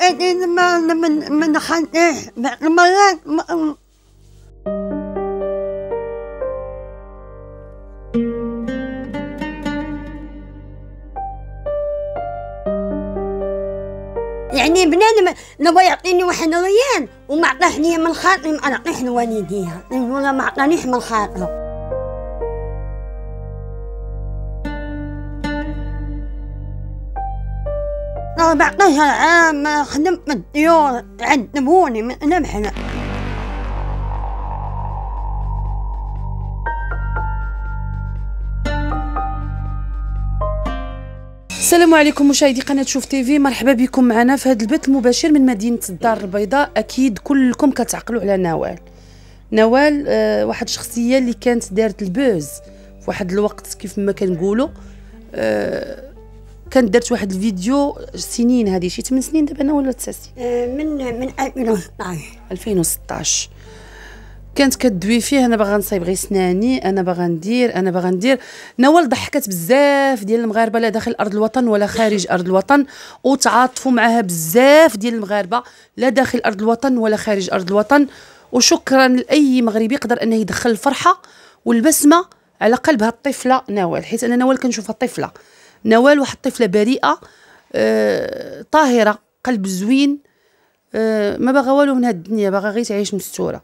أدين من من خلقه مرات يعني بنادم نبغى يعطيني واحد ريال وما ليا من خاطري ما عطيه لوالديها ولا ما عطانيش من خاطره بعد عشر عام خدمت الطيور عذبوني من نبحنا السلام عليكم مشاهدي قناه شوف تيفي مرحبا بكم معنا في هذا البث المباشر من مدينه الدار البيضاء اكيد كلكم كتعقلوا على نوال نوال آه واحد الشخصيه اللي كانت دارت البوز في واحد الوقت كيف ما كنقولوا آه كانت درت واحد الفيديو سنين هذه شي 8 سنين دابا انا ولا 9 سنين آه، من من 2016 2016 كانت كدوي فيه انا باغا نصايب غير سناني انا باغا ندير انا باغا ندير نوال ضحكات بزاف ديال المغاربه لا داخل ارض الوطن ولا خارج ارض الوطن وتعاطفوا معها بزاف ديال المغاربه لا داخل ارض الوطن ولا خارج ارض الوطن وشكرا لاي مغربي يقدر انه يدخل الفرحه والبسمه على قلب الطفله نوال حيت انا نوال كنشوفها طفله نوال واحد الطفله بريئه آه طاهره قلب زوين آه ما باغا والو من هاد الدنيا باغا غير تعيش مستوره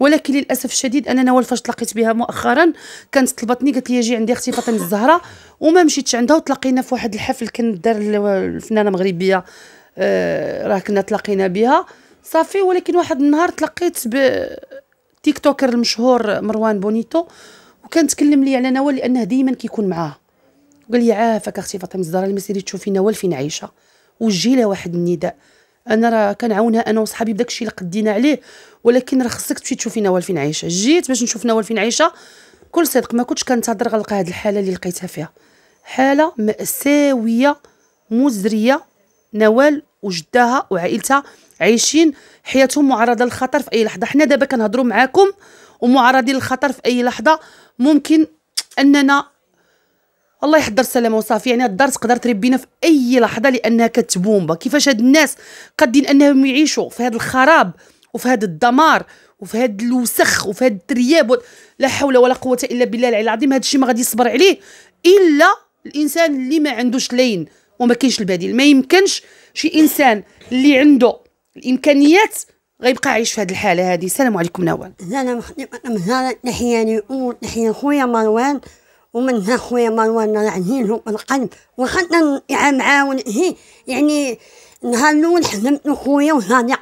ولكن للاسف الشديد انا نوال فاش تلاقيت بها مؤخرا كانت طلبتني قالت لي جي عندي اختي فاطمه الزهراء وما مشيتش عندها وتلاقينا في واحد الحفل كان دار الفنانه مغربيه آه راه كنا تلاقينا بها صافي ولكن واحد النهار تلاقيت بتيك توكر المشهور مروان بونيتو وكان تكلم لي على نوال لانه ديما كيكون معاها قال لي عافاك آه، اختي فاطمه الزهراء اللي ما سيري تشوفينا ولا فين عايشه وجهي لها واحد النداء انا راه كنعاونها انا وصحابي بداك الشيء اللي قدينا عليه ولكن راه خصك تمشي تشوفي نوال فين عايشه جيت باش نشوف نوال فين عايشه كل صدق ما كنتش كنتظر غنلقى هذه الحاله اللي لقيتها فيها حاله ماساويه مزريه نوال وجداها وعائلتها عايشين حياتهم معرضه للخطر في اي لحظه حنا دابا كنهضروا معاكم ومعرضين للخطر في اي لحظه ممكن اننا الله يحضر السلامة وصافي يعني الدار تقدر تربينا في اي لحظه لانها كتبومبا كيفاش هاد الناس قادين انهم يعيشوا في هاد الخراب وفي هاد الدمار وفي هاد الوسخ وفي هاد الترياب لا حول ولا قوه الا بالله العلي العظيم هاد الشيء ما غادي يصبر عليه الا الانسان اللي ما عندوش لين وما كاينش البديل ما يمكنش شي انسان اللي عنده الامكانيات غيبقى عايش في هذه الحاله هذه السلام عليكم نوال زانا مخدمه مزاره نحياني امور نحيا خويا مروان ومنها خويا مروان يعنيلو القلب وخا معاون هي يعني نهار الاول حزمت خويا وهاني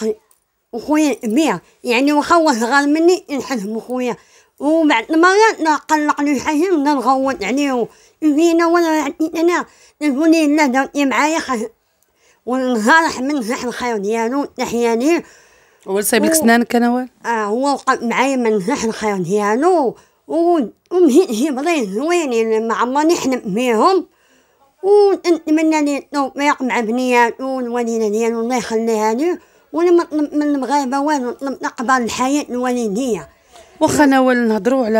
وخويا بيه يعني هو صغار مني نحزم خويا وبعد المرات نقلق يعني لي حاجه نغوت عليه يبينا ولا انا نقولي لا دارتي معايا ونهار من نحن الخير ديالو تحيا ليه هو سايب لك سنانك انا اه هو وقف معايا من الخير ديالو و ومهين ومهبلين زوينين مع ما عمرنا نحلم بيهم ونتمنى لي التوفيق مع بنياتو الوالدة ديالو الله يخليها ليه وانا ما نطلب من المغاربة والو نطلب نقبل الحياة الوالدية واخا ناول نهضروا على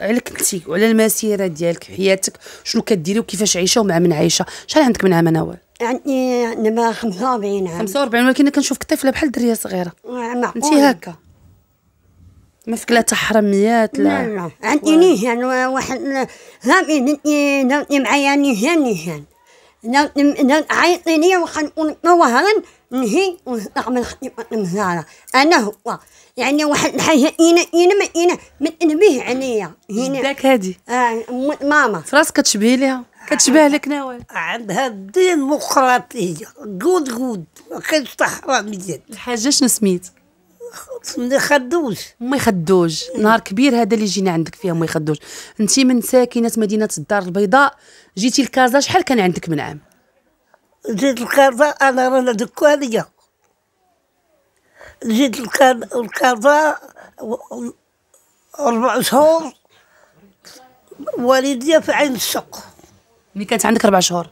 عليك انت وعلى المسيره ديالك حياتك شنو كديري وكيفاش عايشه ومع من عايشه شحال عندك من يعني عام ناول عندي دابا 45 عام 45 ولكن كنشوفك طفله بحال دريه صغيره آه، معقول انت هكا مسكلة تحرميات لا لا عندي نيهان واحد هامي نتني نتني معايا نيهان نيهان عيطي لي واخا نكون مواهرا نهي ونستعمل خطيبة مزارة أنا هو يعني واحد الحاجة إينا إينا ما إينا ما تنبيه عليا هنا داك هادي آه ماما فراسك كتشبهي ليها كتشبه آه. لك نوال عندها الديمقراطية قود قود ما كاينش تحرميات الحاجة شنو سميت؟ ما يخدوش ما يخدوش نهار كبير هذا اللي جينا عندك فيه ما يخدوش انت من ساكنه مدينه الدار البيضاء جيتي لكازا شحال كان عندك من عام جيت لكازا انا رانا دكانيه جيت لكازا اربع شهور والديا في عين الشق ملي كانت عندك اربع شهور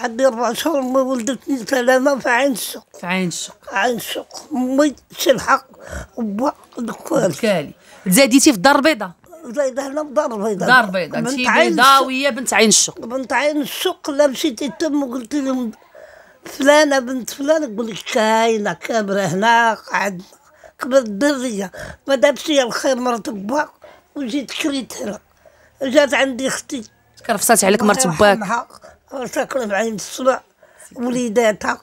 عبد الرسول امي ولدتني سلامه في عين السوق في عين السوق عين السوق امي سلحق با دكالي دكالي تزاديتي في الدار البيضاء زايده هنا في الدار البيضاء دار البيضاء انت بيضاويه بنت عين السوق بنت عين السوق لا مشيتي تم وقلت لهم فلانه بنت فلان يقول لك كاينه كامره هنا قاعد كبرت الدريه ما دابش لي الخير مرت أبا وجيت كريت هنا جات عندي اختي كرفصات عليك مرت باك تاكل معايا الصبع وليداتها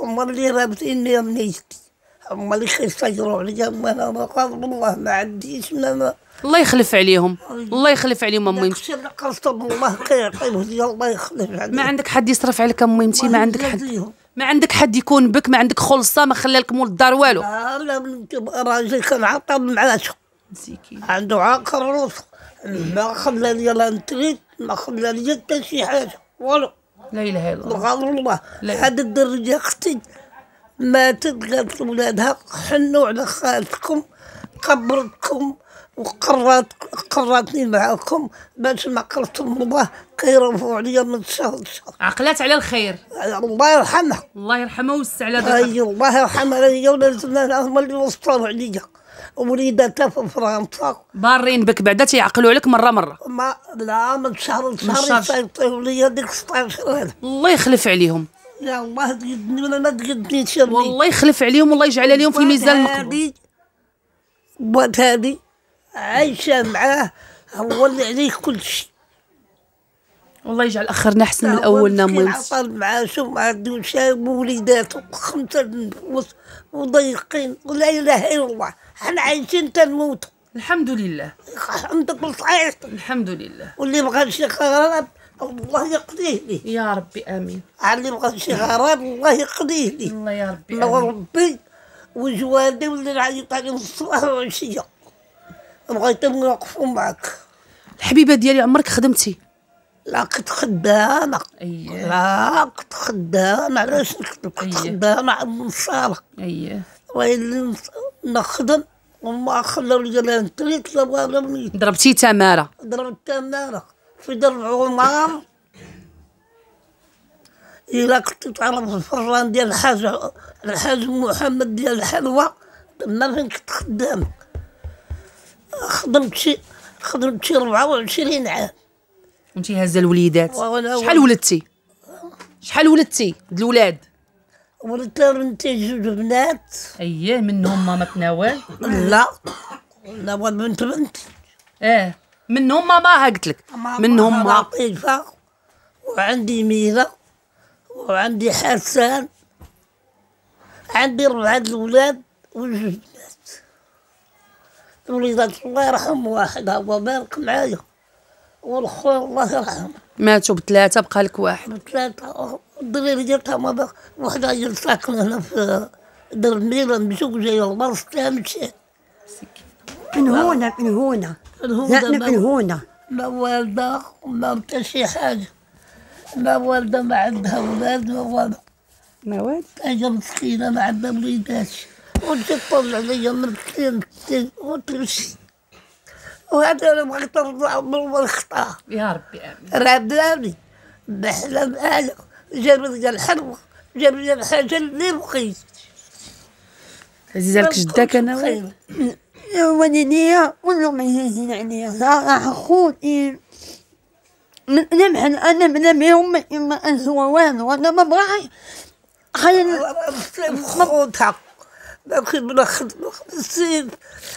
هما اللي لي منيتي هما اللي كيسيروا عليا ما انا ما بالله والله ما عنديش ما الله يخلف عليهم الله يخلف عليهم امي الله كيعطيه لي الله يخلف عليهم ما عندك حد يصرف عليك امي ما عندك حد ما عندك حد يكون بك ما عندك خلصه ما خلالك مول الدار والو لا لا راجلي كان عطل معاش مسكين عنده عاقر روسه ما خلى لي لا نتريد ما خلى لي حتى شي حاجه والو لا اله الا الله سبحان الله هذه الدرجه اختي ماتت قالت ولادها حنوا على خالتكم قبرتكم وقرات قراتني معاكم باش ما قرتم الله كيرفعوا عليا من شهر لشهر عقلات على الخير الله يرحمها الله يرحمها ويوسع على دارها الله يرحمها هي ولازمنا هما اللي وصلوا عليا وليداتها في فرنسا بارين بك بعدا تيعقلوا عليك مره مره ما لا من شهر لشهر يصيفطوا لي ديك 16 الله يخلف عليهم يا الله تقدني ولا ما تقدنيش والله يخلف عليهم والله يجعل عليهم في ميزان المقبول بوات هذه عايشه معاه هو اللي عليه كل شيء والله يجعل اخرنا احسن من اولنا مونس مع شوف مع شاب ووليداته خمسه نفوس وضيقين ولا اله الا الله حنا عايشين تنموتوا الحمد لله الحمد لله الحمد لله واللي بغى شي غراب الله يقضيه لي يا ربي امين اللي بغى شي غراب الله يقضيه لي الله يا ربي امين ربي وجوالي ولا نعيط عليهم الصباح والعشيه بغيتهم يوقفوا معك الحبيبه ديالي عمرك خدمتي لا كنت خدامة أيه. لا كنت خدامة علاش كنت خدامة عند النصارى أيه وين نخدم وما خلاو لي لا نتريت لا والو ميت ضربتي تمارة ضربت تمارة في درب عمر إلا كنت تعرف الفران ديال الحاج الحاج محمد ديال الحلوى تما فين كنت خدامة خدمت شي خدمت شي 24 عام وانت هازه الوليدات شحال ولدتي شحال ولدتي الولاد ولدت بنتي جوج بنات اييه منهم ماما تناول لا لا بنت بنت اه منهم ماما قلت لك منهم ماما لطيفه وعندي ميرا وعندي حسان عندي ربعة الولاد وجوج بنات الوليدات الله يرحم واحد هو بارك معايا والخو الله يرحمه ماتوا بثلاثة بقى لك واحد بثلاثة الدرير ديالتها ما وحدة هي ساكنة هنا في دار النيران مزوجة جاية المرض تاعها من هنا من هنا من من هنا ما والدة ما حتى شي حاجة ما والدة ما عندها ولاد ما والده ما والده حاجة مسكينة ما عندها وليدات تطلع عليا من الكلام وتمشي وهذا اللي بغيت عمر من الخطا يا ربي امين راه بلادي بحلم انا جاب لي الحلوه جاب لي الحاجه اللي بغيت عزيزة لك جداك انا والديا كلهم عزيزين عليا صراحة خوتي من نمحن انا من يوم ما انسوا والو انا ما بغاش خلينا خوتك لكن بنخدم خمسين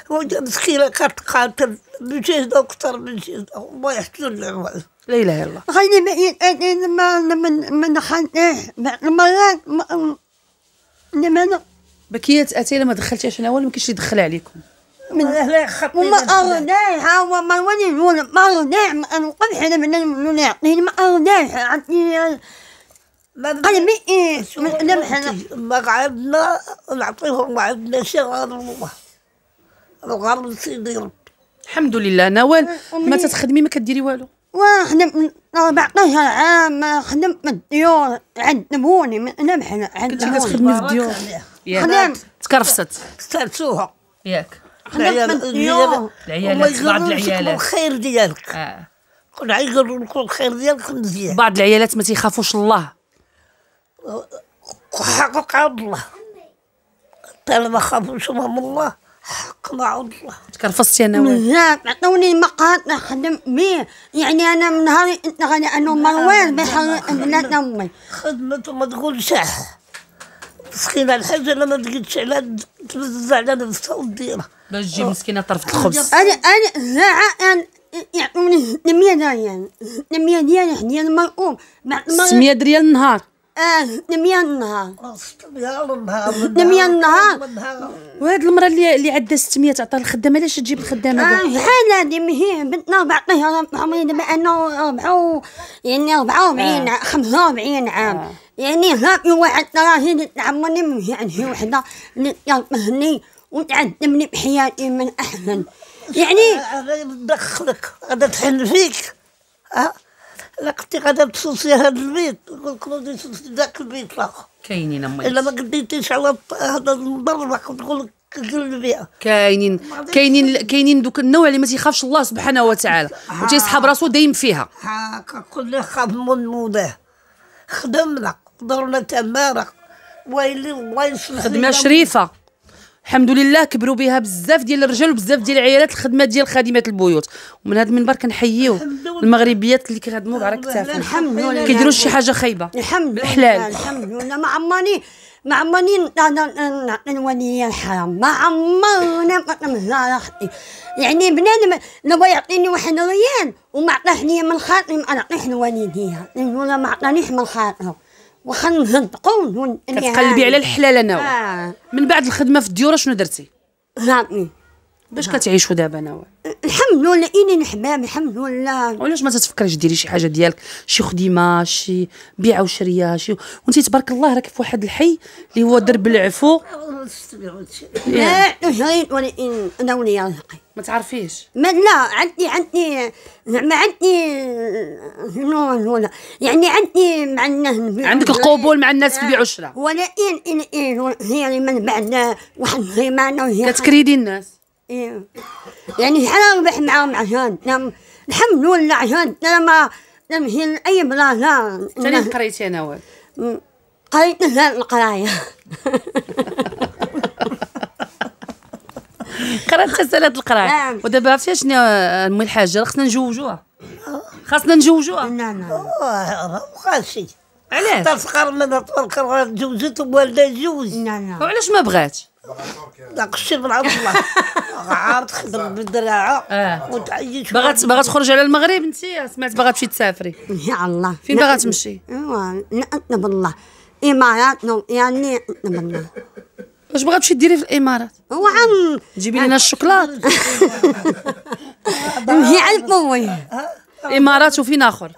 وجا مسكينه كتقاتل من جهده اكثر من جهده الله يحسن العمل لا اله الا الله غادي بعيد ما من من خانقيه المرات انما انا بكيت اتي ما دخلتيهاش انا ولا ما كاينش يدخل عليكم من أهل خطيب وما أرناش هو ما ولي ما أرناش ما نقول حنا من المنون ما أرناش عطيني قال أيوة، مئين إيه، نمحنا مقعدنا نعطيهم وعدنا شغل الله سيدي ربي الحمد لله نوال ما تتخدمي ما كديري والو وخدم بعطيها عام خدمت من الديور عذبوني نمحنا عندنا كنت كتخدمي في الديور خدمت تكرفست استعصوها ياك خدمت الديور العيالات بعض العيالات الخير ديالك آه. كنعيقلوا لكم الخير ديالك مزيان بعض العيالات ما تيخافوش الله حقك عبد الله طالما خافوش من الله حق مع الله تكرفصتي انا بزاف عطوني مقهى نخدم به يعني انا من نهاري غني انا نعم، مروان نعم. بحال بنات امي خدمته ما تقولش مسكينه الحاجه انا ما تقدش على تبزز على نفسها وديرها باش تجي مسكينه طرف الخبز انا انا زعان يعطوني 600 ريال 600 ريال حديا يعني المرؤوم 600 ريال النهار آه، نميانها نميانها وهاد المرة اللي اللي عدى 600 عطا الخدامه علاش تجيب الخدامه آه بحال هادي مهي بنتنا بعطيها عمري انا 4 يعني 44 45 آه. عام آه. يعني هاكي واحد تراهي تعمرني مهي عندي وحده اللي تهني وتعدمني بحياتي من احسن يعني دخلك غادا تحن فيك أه؟ الا كنتي غادا تسوسي هاد البيت نقول لكم غادي تسوسي ذاك البيت الاخر كاينين امي الا ما قديتيش على هذا المنبر ما كنت نقول لك كاينين كاينين كاينين دوك النوع اللي ما تيخافش الله سبحانه وتعالى وتيسحب راسو دايم فيها هاكا كل خاف من مولاه خدمنا ضرنا تمارك ويلي الله يصلح خدمه شريفه الحمد لله كبروا بها بزاف ديال الرجال وبزاف ديال العيالات الخدمه ديال خادمات البيوت ومن هذا المنبر كنحييو المغربيات اللي كيخدموا على كتافهم الحمد لله كيديروا شي حاجه خايبه الحمد لله الحمد لله ما عمرني ما عمرني نولي الحرام ما عمرنا اختي يعني بنادم لو يعطيني واحد ريال وما عطاهش ليا من خاطري ما عطاهش لوالديا ما عطانيش من خاطره واخا نزنقوا كتقلبي على الحلال انا آه. من بعد الخدمه في الديوره شنو درتي هاطني باش كتعيشوا دابا انا الحمد لله اني حمام الحمد لله وعلاش ما تتفكريش ديري شي حاجه ديالك شي خديمه شي بيعه وشريه شي وانت تبارك الله راك في واحد الحي اللي هو درب العفو لا انا ولا انا وليا ما تعرفيش ما لا عندي عندي زعما عندي شنو نقول يعني عندي مع الناس عندك قبول مع الناس في البيع آه، ولا ان إن إن هي من بعد واحد الغيمانه وهي كتكريدي الناس إيه يعني شحال نربح معاهم عشان نعم، الحمد لله عشان انا ما نمشي لاي بلاصه تاني نعم. قريتي انا واد قريت القرايه قرات تسالات القراع نعم. ودابا عرفتي شنو امي الحاجه خصنا نجوجوها خاصنا نجوجوها نعم نعم وخاشي علاش حتى صغار من الطفل تزوجت والدها تزوج نعم وعلاش ما بغات؟ لا من بالعبد الله عاد تخدم بالدراعه آه. وتعيش باغا باغا تخرج على المغرب انت سمعت باغا تمشي تسافري يا الله فين باغا تمشي؟ ايوا بالله امارات يعني بالله واش تمشي ديري في الامارات هو عم جيبي لنا الشوكولات هي عليك موي امارات وفين اخر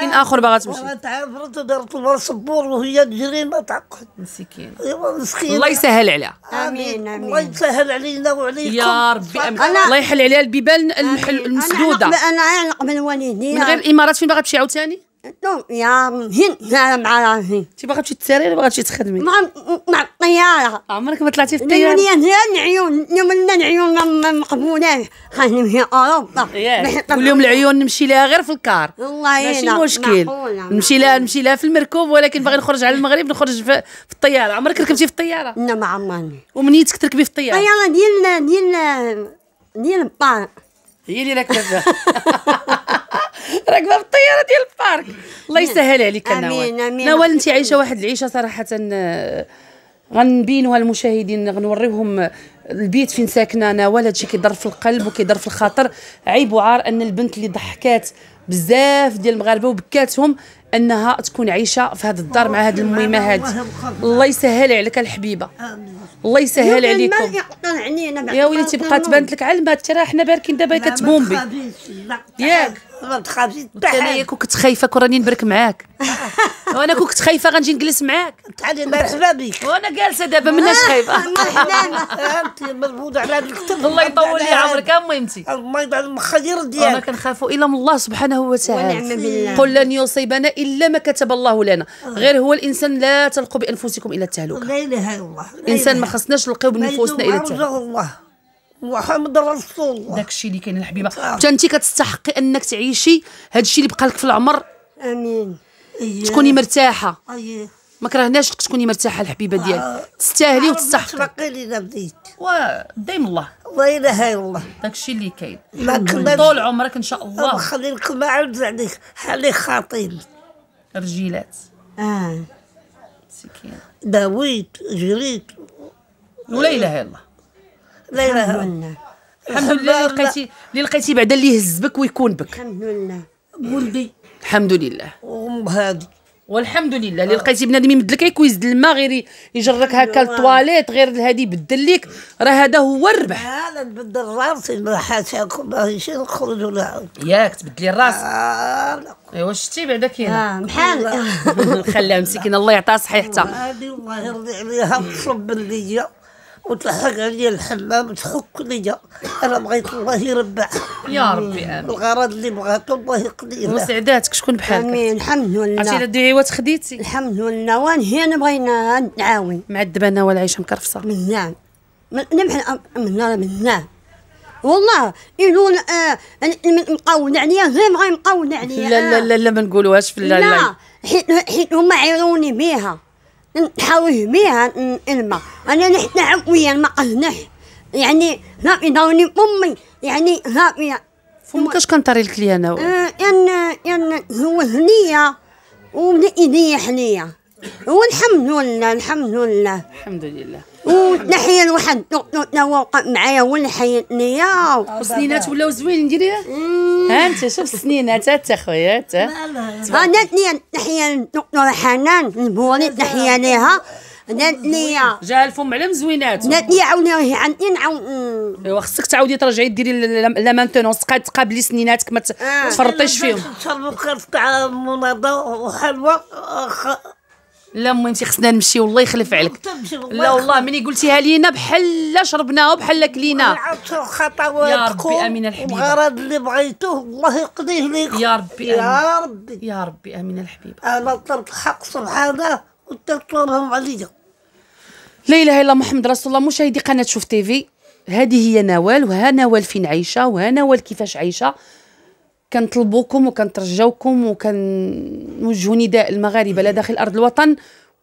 فين اخر باغا تمشي تعرف دارت البارسبور وهي تجري ما تعقد مسكينه ايوا مسكينه الله يسهل عليها امين امين الله يسهل علينا وعليكم يا ربي الله يحل عليها البيبان المسدوده انا انا نقبل من غير الامارات فين باغا تمشي عاوتاني يا مهين مع راسي انت باغا تمشي تسيري ولا باغا تمشي تخدمي مع مع الطياره عمرك ما طلعتي في الطياره هي هي العيون اليوم العيون ما مقبولين نمشي اوروبا كل العيون نمشي لها غير في الكار والله ماشي مشكل نمشي لها نمشي لها في المركوب ولكن باغي نخرج على المغرب نخرج في, في الطياره عمرك ركبتي في الطياره لا ما عمرني ومنيتك تركبي في الطياره الطياره ديال ديال ديال البار هي اللي راكبه راكبه في الطياره ديال البارك الله يسهل عليك نوال امين امين نوال انت عايشه واحد العيشه صراحه آه، غنبينوها المشاهدين غنوريوهم آه، البيت فين ساكنه نوال هادشي كيضر في القلب وكيضر في الخاطر عيب وعار ان البنت اللي ضحكات بزاف ديال المغاربه وبكاتهم انها تكون عايشه في هذا الدار مع هذه الميمه هذه الله يسهل عليك الحبيبه الله يسهل عليكم يا ويلي تبقى تبانت لك على المات حنا باركين دابا كتبومبي ياك ما تخافش انايا انا كنت خايفه كون راني نبرك معاك وانا كون كنت خايفه غنجي نجلس معاك تعالي مرحبا بك وانا جالسه دابا مناش خايفه انت نعم. مربوطه على الكتب الله يطول لي عمرك اميمتي الله يبعد المخاير ديالك وانا كنخافوا الا من الله سبحانه وتعالى قل لن يصيبنا الا ما كتب الله لنا آه. غير هو الانسان لا تلقوا بانفسكم الى التهلكه لا اله الا الله الانسان ما خصناش نلقوا بنفوسنا الى التهلكه محمد رسول الله داك الشيء اللي كاين الحبيبه حتى انت كتستحقي انك تعيشي هذا الشيء اللي بقى لك في العمر امين أيه. تكوني مرتاحه أيه. ما كرهناش تكوني مرتاحه الحبيبه آه. ديالك تستاهلي آه، وتستحقي ترقي لينا بديت ودايم الله لا اله الا الله داكشي اللي كاين طول عمرك ان شاء الله خلي لكم ما عاود عليك حالي خاطين رجيلات اه سكينه داويت جريت ولا اله الا الله الله اله الحمد لله اللي لقيتي اللي لقيتي بعدا اللي يهز بك ويكون بك الحمد لله ولدي الحمد لله وام هادي والحمد لله اللي لقيتي بنادم يمد لك كيزد الماء غير يجرك هكا أيوة. للطواليت غير هادي يبدل لك راه هذا هو الربح انا نبدل راسي حاشاكم ماشي نخرج ولا ياك تبدلي الراس آه، ايوا شتي بعدا كاين بحال آه، خليها مسكينه الله يعطيها صحيحتها هذه الله يرضي عليها تصب ليا وتلحق عليا الحمام تحك ليا انا بغيت الله يربح يا ربي امين الغرض اللي بغاتو الله له وسعداتك شكون بحالك امين الحمد لله عرفتي الا الدعيوات خديتي الحمد لله وانا هي انا بغينا نعاون معذبه انا ولا عايشه مكرفصه من هنا من هنا والله يقولون آه مقاول عليا غير غير مقاول عليا لا لا لا لا ما نقولوهاش في لا لا حيت هما عيروني بيها نحاويه بيها الماء انا نحنا عويا ما قهنح يعني هابي داوني امي يعني هابي فمك اش كنطري لك ليا انا آه، ان ان هو هنيه ومن ايديا حنيه والحمد لله الحمد لله الحمد لله وتنحي الواحد نواقع معايا هو اللي حياتنيا السنينات ولاو زوينين ديري ها انت شوف السنينات انت خويا انت انا تنيا نحيا حنان البولي تنحيا ليها نتنيا جاها الفم على مزوينات نتنيا عاوني عندي نعاون ايوا خصك تعاودي ترجعي ديري لا مانتونونس تقابلي سنيناتك ما تفرطيش فيهم نشربوا كرف تاع مناضه وحلوه لا مهمتي خصنا نمشي والله يخلف عليك لا والله ملي قلتيها لينا بحال لا شربناها وبحال كلينا عرفتوا يا ربي امين الحبيبه الغرض اللي بغيتوه الله يقضيه ليك يا ربي يا ربي يا ربي امين الحبيبه انا طلبت الحق سبحانه وتطلبهم عليا لا اله الا محمد رسول الله مشاهدي قناه شوف تيفي هذه هي نوال وها نوال فين عايشه وها نوال كيفاش عايشه كنطلبوكم وكنترجوكم وكنوجهوا نداء المغاربه لا داخل ارض الوطن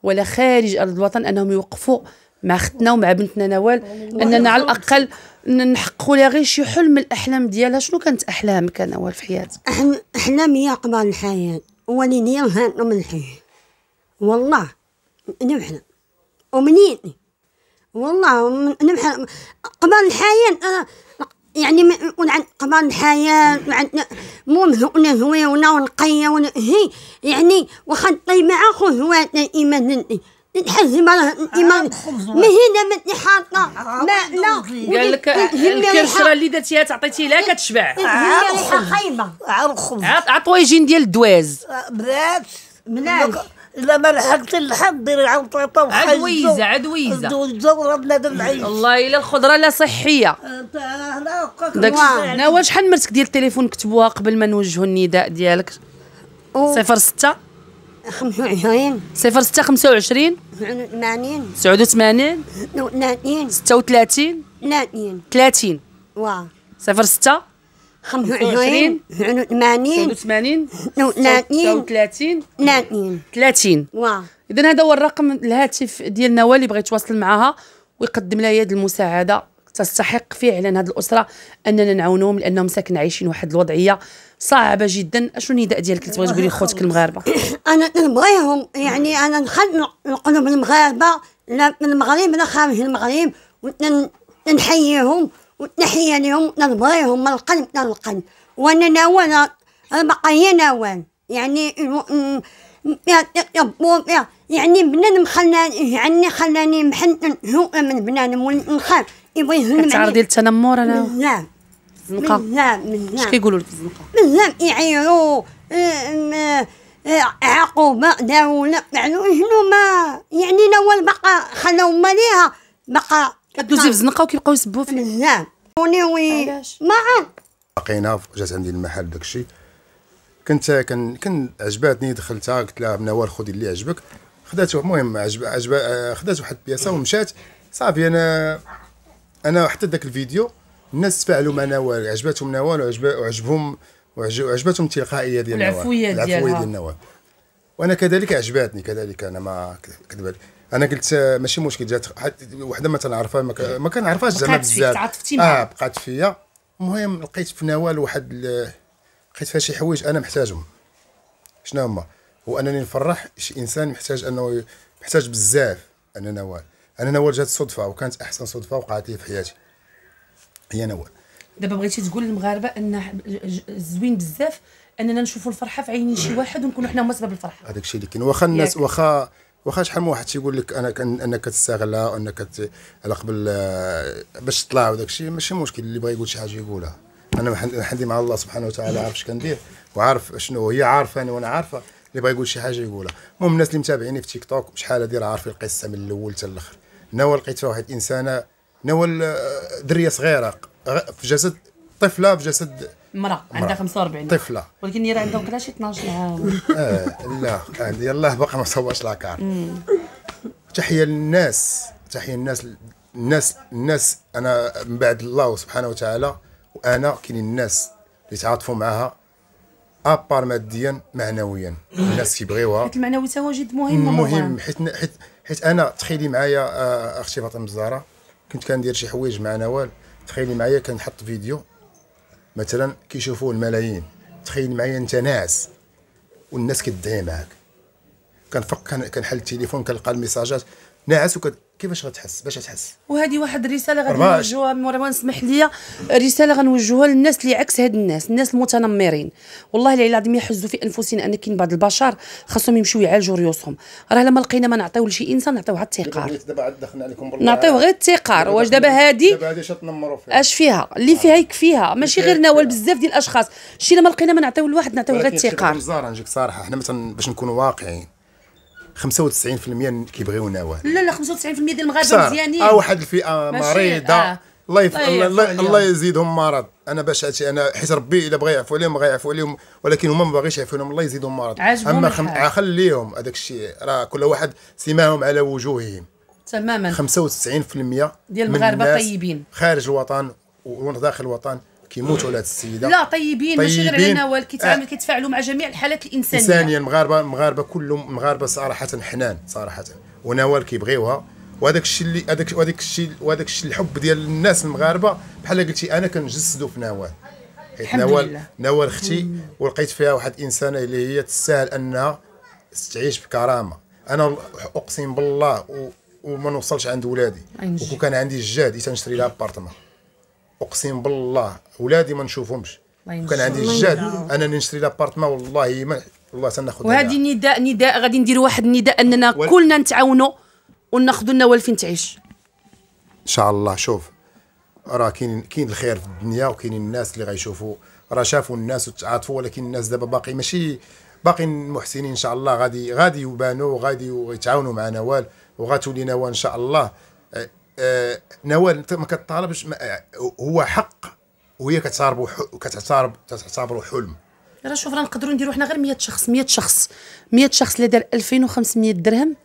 ولا خارج ارض الوطن انهم يوقفوا مع اختنا ومع بنتنا نوال اننا على الاقل نحققوا لها غير شي حلم من الاحلام ديالها شنو كانت احلامك نوال في حياتك احلامي هي قبل الحياه ولين هي من الحياه والله نبحنا ومنين والله نبحنا قبل الحياه يعني عن قمر الحياة وعندنا المهم هنا هواية ونقية ون... هي يعني واخا نطي مع خو هواتنا إيمان نحزم آه، إيمان آه، ما هنا ما حاطه ما لا قال لك الكرشره اللي درتيها تعطيتي لها كتشبع عا الخبز عا الخبز عا طويجين ديال الدواز آه، بلات بلات ما لحقت نحضر العطاطا عدويزه عدويزه والجوره بلاد العيش والله الا الخضره لا صحيه داك انا شحال مرتك ديال التليفون كتبوها قبل ما نوجهوا النداء ديالك ستة 25 06 25 80 89 80 36 30 30 واه 06 25 80 86 39 30 30 واه اذا هذا هو الرقم الهاتف ديال نوال اللي بغى يتواصل معها ويقدم لها يد المساعده تستحق فعلا هذه الاسره اننا نعاونهم لانهم ساكن عايشين واحد الوضعيه صعبه جدا اشنو النداء ديالك اللي تبغي تقولي لخوتك المغاربه انا نبغيهم يعني انا نخدم القلوب المغاربه من المغرب لا خارج المغرب ونحييهم وتنحيا لهم من القلب للقلب وانا ناوان بقايا ناوان يعني يعني بنادم خلاني يعني خلاني محنت هو من بنادم ونخاف يبغي يهلم تعرضي للتنمر انا بزاف زنقة بزاف اش كيقولوا لك الزنقه بزاف يعيروا اه، اه، عقوبة داروا يعني ما يعني نوال بقى خلاو ماليها بقى كدوزي في الزنقه وكيبقاو يسبوا فيك نعم. وني وي ما عاد لقينا جات عندي المحل داكشي كنت كان كان عجباتني دخلتها قلت لها منوال خذي اللي عجبك خداته المهم عجب عجب خدات واحد البياسه ومشات صافي انا انا حتى داك الفيديو الناس تفاعلوا مع نوال عجباتهم نوال وعجبهم وعجبتهم التلقائيه ديال نوال العفويه ديالها العفويه ديال نوال وانا كذلك عجباتني كذلك انا ما كذب انا قلت ماشي مشكل جات وحده ما تنعرفها ما كنعرفهاش زعما بزاف تعاطفتي اه بقات فيا المهم لقيت في نوال واحد لقيت فيها شي حوايج انا محتاجهم شنو هما هو انني نفرح شي انسان محتاج انه محتاج بزاف انا نوال انا نوال جات صدفه وكانت احسن صدفه وقعت لي في حياتي هي نوال دابا بغيتي تقول للمغاربه ان زوين بزاف اننا نشوفوا الفرحه في عين شي واحد ونكونوا حنا هما سبب الفرحه هذاك الشيء اللي كاين واخا الناس واخا واخا شحال من واحد تيقول لك انا انك تستغلها وانك على قبل باش تطلع وداك الشيء ماشي مشكل اللي بغى يقول شي حاجه يقولها انا حدي مع الله سبحانه وتعالى عارف اش كندير وعارف شنو هي عارفه انا وانا عارفه اللي بغى يقول شي حاجه يقولها المهم الناس اللي متابعيني في تيك توك شحال هادي راه عارفين القصه من الاول حتى الاخر نوى لقيت فيها واحد انسانه نوى دريه صغيره في جسد طفله في جسد مرأة عندها 45 طفله ولكن هي راه عندها وكلا شي 12 عام اه لا عندي الله باقا ما صورش لاكار تحيه للناس تحيه للناس الناس الناس انا من بعد الله سبحانه وتعالى وانا كاينين الناس اللي تعاطفوا معها ابار ماديا معنويا الناس كيبغيوها حيت المعنوي تواجد مهم مهم حيت حيت حيت انا تخيلي معايا آه، اختي فاطمه الزهراء كنت كندير شي حوايج مع نوال تخيلي معايا كنحط فيديو مثلا كيشوفوا الملايين تخيل معايا انت ناعس والناس كتدعي معاك كنفك كنحل التليفون كنلقى الميساجات ناعس وكت كيفاش غتحس باش تحس وهذه واحد الرساله غادي مروان اسمح لي رساله غنوجهوها للناس اللي عكس هاد الناس الناس المتنمرين والله العلي العظيم يحزوا في انفسنا ان كاين بعض البشر خاصهم يمشيو يعالجوا ريوسهم راه لما لقينا ما نعطيو لشي انسان نعطيوه التقار دابا دخلنا عليكم بالله نعطيوه غير التقار واش دابا هادي دابا هادي اش تنمروا فيها اش فيها اللي فيها آه. يكفيها ماشي غير نوال بزاف ديال الاشخاص شي لما لقينا ما نعطيو لواحد نعطيوه غير التقار نجيك صراحه حنا مثلا باش نكونوا واقعيين 95% كيبغيو نواه لا لا 95% ديال المغاربه مزيانين اه واحد الفئه مريضه آه. الله يف... طيب. الله, الله يزيدهم مرض انا باش هادشي انا حيت ربي الا بغى يعفو عليهم يعفو عليهم ولكن هما ما باغيش يعفو عليهم الله يزيدهم مرض اما خم... خليهم هذاك الشيء راه كل واحد سماهم على وجوههم تماما 95% ديال المغاربه طيبين خارج الوطن وداخل الوطن كيموتوا على هذه السيده لا طيبين, طيبين. ماشي غير نوال كيتعامل آه. كيتفاعلوا مع جميع الحالات الانسانيه الانسانيه المغاربه المغاربه كلهم مغاربه صراحه حنان صراحه ونوال كيبغيوها وهذاك الشيء اللي هذاك الشيء وهذاك الشيء الحب ديال الناس المغاربه بحال قلتي انا كنجسدو في نوال حيت نوال نوال اختي ولقيت فيها واحد انسانه اللي هي تستاهل انها تعيش بكرامه انا اقسم بالله و... وما نوصلش عند ولادي وكون كان عندي الجهد حتى نشري لها ابارتمان اقسم بالله ولادي ما نشوفهمش كان عندي الجهد انني نشري لابارتمون والله ما والله سناخذ وهذه نداء نداء غادي ندير واحد النداء اننا وال... كلنا نتعاونوا وناخذوا لنا والفين تعيش ان شاء الله شوف راه كاين كاين الخير في الدنيا وكاين الناس اللي غيشوفوا راه شافوا الناس وتعاطفوا ولكن الناس دابا باقي ماشي باقي المحسنين ان شاء الله غادي غادي يبانوا وغادي يتعاونوا مع نوال وغتولي نوال ان شاء الله آه، نوال انت ما كتطالبش هو حق وهي كتصاربوا كتصارب كتصاربوا حلم راه شوف راه نقدروا نديروا حنا غير 100 شخص 100 شخص 100 شخص اللي دار 2500 درهم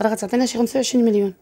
راه غتعطينا شي 25 مليون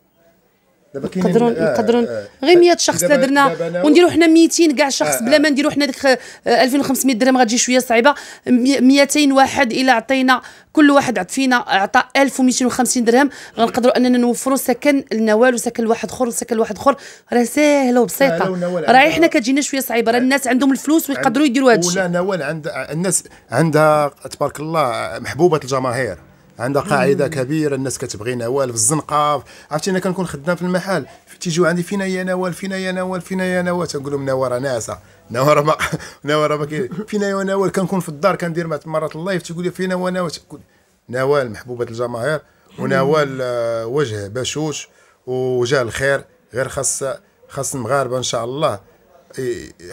دابا كاينين نقدروا نقدروا آه، آه، آه. غير 100 شخص لا درنا ونديروا حنا 200 كاع شخص بلا ما نديروا حنا ديك 2500 درهم غتجي شويه صعيبه 200 واحد الا عطينا كل واحد فينا عطى 1250 درهم غنقدروا اننا نوفروا سكن لنوال وسكن لواحد اخر وسكن لواحد اخر راه ساهله وبسيطه راه حنا كتجينا شويه صعيبه راه الناس عندهم الفلوس ويقدروا يديروا هذا الشيء ولا نوال عند الناس عندها تبارك الله محبوبه الجماهير عندها قاعده كبيره الناس كتبغي نوال في الزنقه عرفتي انا كنكون خدام في المحل تيجيو عندي فينا يا نوال فينا يا نوال فينا يا نوال تنقول لهم نوال راه ناعسه نوال ما نوال ما فينا يا نوال كنكون في الدار كندير مع مرات اللايف تيقول لي فينا ونوال نوال محبوبه الجماهير ونوال آه، وجه بشوش وجه الخير غير خاص خاص المغاربه ان شاء الله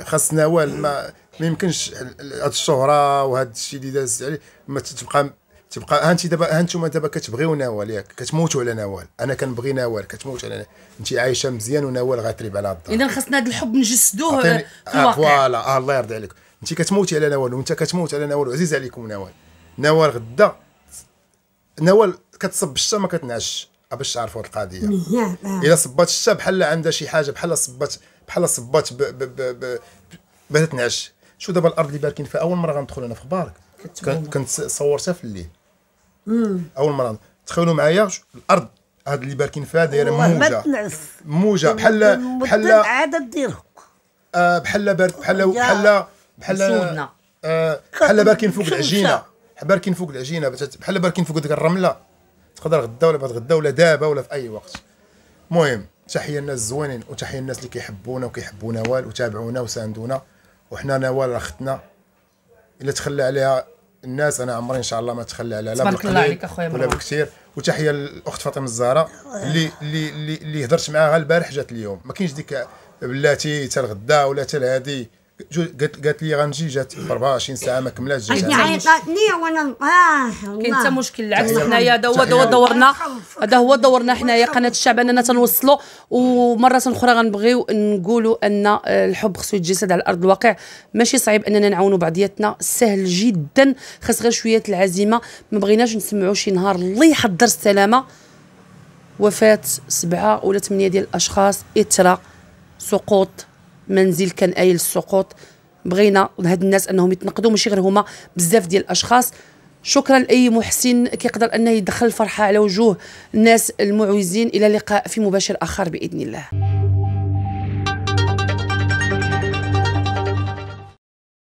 خاص نوال ما ما يمكنش هاد الشهره وهاد الشيء اللي داز عليه ما تبقى تبقى انت دابا هانتوما دابا كتبغيو نوال ياك كتموتوا على نوال انا كنبغي نوال كتموت على انت عايشه مزيان ونوال غاتريب على الدار اذا خصنا هذا الحب نجسدوه في آه، الواقع فوالا آه, الله يرضي عليك انت كتموتي على نوال وانت كتموت على نوال وعزيز عليكم نوال نوال غدا نوال كتصب الشتا ما كتنعش باش تعرفوا القضيه الا صبات الشتا بحال عندها شي حاجه بحال صبات بحال صبات بغات تنعش شو دابا الارض اللي باركين فيها اول مره غندخل انا في بارك كنت صورتها في الليل اول مره تخيلوا معايا الارض هاد اللي باركين فيها دايره موجه آه، موجه بحال بحال عدد ديالهم بحال بحال بحال بحال بحال باركين فوق العجينه باركين فوق العجينه بحال باركين فوق ديك الرمله تقدر غدا ولا بعد غدا ولا دابا ولا في اي وقت المهم تحيه الناس الزوينين وتحيه الناس اللي كيحبونا وكيحبوا نوال وتابعونا وساندونا وحنا نوال راه اختنا الا تخلى عليها الناس انا عمري ان شاء الله ما تخلى على لا تبارك الله عليك اخويا ولا بكثير وتحيه للاخت فاطمه الزهراء اللي اللي اللي هضرت معاها البارح جات اليوم ما كاينش ديك بلاتي حتى الغدا ولا حتى هذه قالت قالت لي غنجي جات 24 ساعه ما كملاتش جات عيطاتني يعني وانا اه كاين حتى مشكل العكس حنايا هذا هو دو دورنا هذا هو دورنا حنايا قناه الشعب اننا تنوصلوا ومره اخرى غنبغيو نقولوا ان آه، الحب خصو يتجسد على ارض الواقع ماشي صعيب اننا نعاونوا بعضياتنا سهل جدا خاص غير شويه العزيمه ما بغيناش نسمعوا شي نهار الله يحضر السلامه وفاه سبعه ولا ثمانيه ديال الاشخاص اثر سقوط منزل كان آيل السقوط بغينا هاد الناس انهم يتنقدوا ماشي غير هما بزاف ديال الاشخاص شكرا لاي محسن كيقدر انه يدخل الفرحه على وجوه الناس المعوزين الى لقاء في مباشر اخر باذن الله